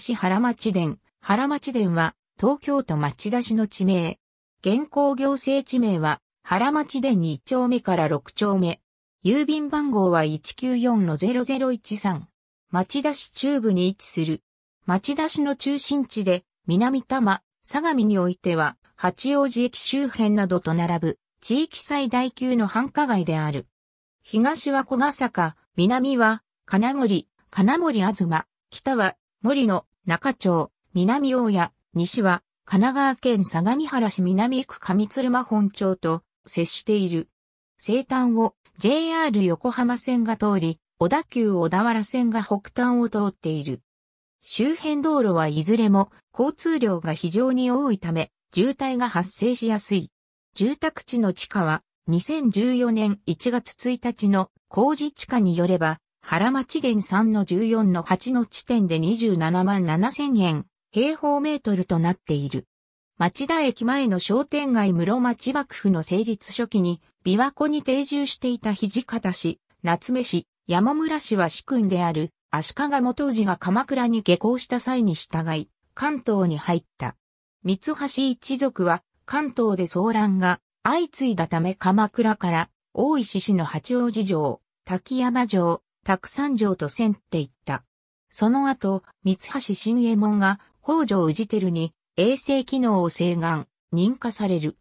市原町殿。原町殿は、東京都町田市の地名。現行行政地名は、原町殿2丁目から6丁目。郵便番号は194-0013。町田市中部に位置する。町田市の中心地で、南多摩、相模においては、八王子駅周辺などと並ぶ、地域最大級の繁華街である。東は小笠坂、南は、金森、金森あずま、北は、森の中町、南大谷、西は、神奈川県相模原市南区上鶴間本町と接している。西端を JR 横浜線が通り、小田急小田原線が北端を通っている。周辺道路はいずれも交通量が非常に多いため、渋滞が発生しやすい。住宅地の地下は2014年1月1日の工事地下によれば原町源3の14の8の地点で27万7千円、平方メートルとなっている。町田駅前の商店街室町幕府の成立初期に、琵琶湖に定住していた土方氏、夏目氏、山村氏は主君である、足利元氏が鎌倉に下校した際に従い、関東に入った。三橋一族は、関東で騒乱が相次いだため鎌倉から、大石氏の八王子城、滝山城、さ山城と線って言った。その後、三橋新右衛門が北条氏輝に衛生機能を請願、認可される。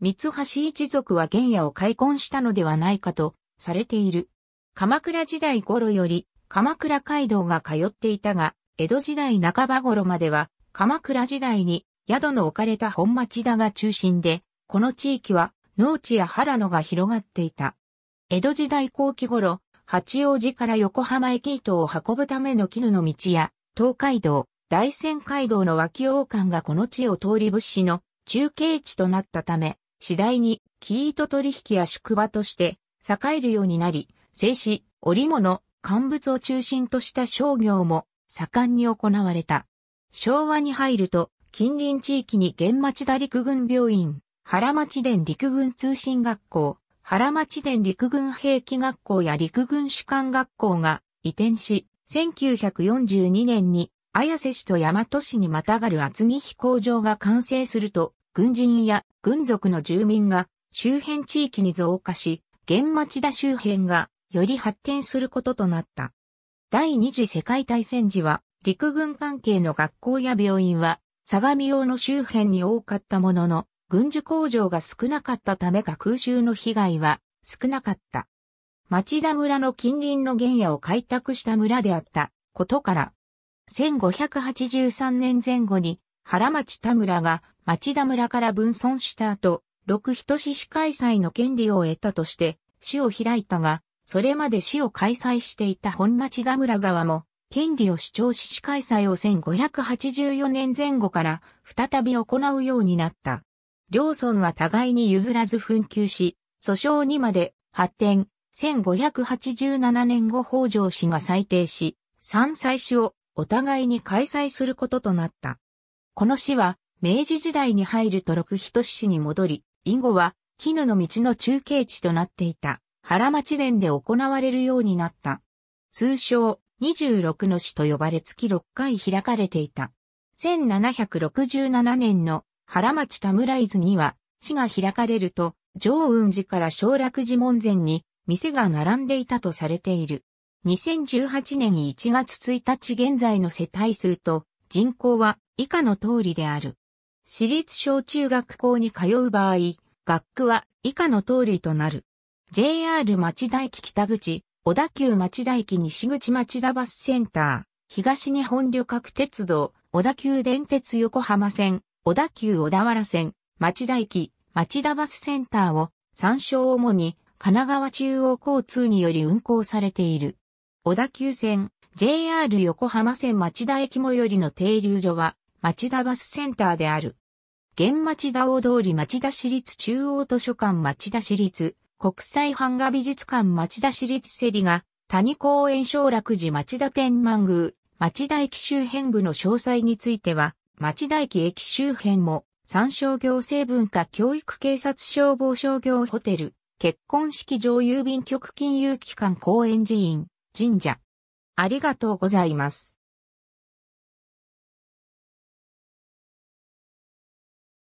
三橋一族は玄野を開墾したのではないかとされている。鎌倉時代頃より鎌倉街道が通っていたが、江戸時代半ば頃までは鎌倉時代に宿の置かれた本町田が中心で、この地域は農地や原野が広がっていた。江戸時代後期頃、八王子から横浜駅糸を運ぶための絹の道や、東海道、大仙街道の脇王冠がこの地を通り物資の中継地となったため、次第に、木糸取引や宿場として、栄えるようになり、製紙、織物、乾物を中心とした商業も盛んに行われた。昭和に入ると、近隣地域に源町田陸軍病院、原町田陸軍通信学校、原町伝陸軍兵器学校や陸軍士官学校が移転し、1942年に綾瀬市と大和市にまたがる厚木飛行場が完成すると、軍人や軍属の住民が周辺地域に増加し、現町田周辺がより発展することとなった。第二次世界大戦時は、陸軍関係の学校や病院は、相模用の周辺に多かったものの、軍需工場が少なかったためか空襲の被害は少なかった。町田村の近隣の原野を開拓した村であったことから、1583年前後に原町田村が町田村から分村した後、六人市市開催の権利を得たとして市を開いたが、それまで市を開催していた本町田村側も、権利を主張し市開催を1584年前後から再び行うようになった。両村は互いに譲らず紛糾し、訴訟にまで発展、1587年後北条氏が裁定し、三祭祀をお互いに開催することとなった。この市は、明治時代に入ると六人市に戻り、以後は、絹の道の中継地となっていた、原町殿で行われるようになった。通称、26の市と呼ばれ月6回開かれていた。1767年の原町田村伊豆には、市が開かれると、上雲寺から小楽寺門前に、店が並んでいたとされている。2018年1月1日現在の世帯数と人口は以下の通りである。私立小中学校に通う場合、学区は以下の通りとなる。JR 町田駅北口、小田急町田駅西口町田バスセンター、東日本旅客鉄道、小田急電鉄横浜線、小田急小田原線、町田駅、町田バスセンターを参照主に神奈川中央交通により運行されている。小田急線、JR 横浜線町田駅もよりの停留所は町田バスセンターである。現町田大通り町田市立中央図書館町田市立国際版画美術館町田市立セリが谷公園小楽寺町田天満宮町田駅周辺部の詳細については町田駅駅周辺も、三商行政文化教育警察消防商業ホテル、結婚式場郵便局金融機関公園寺院、神社。ありがとうございます。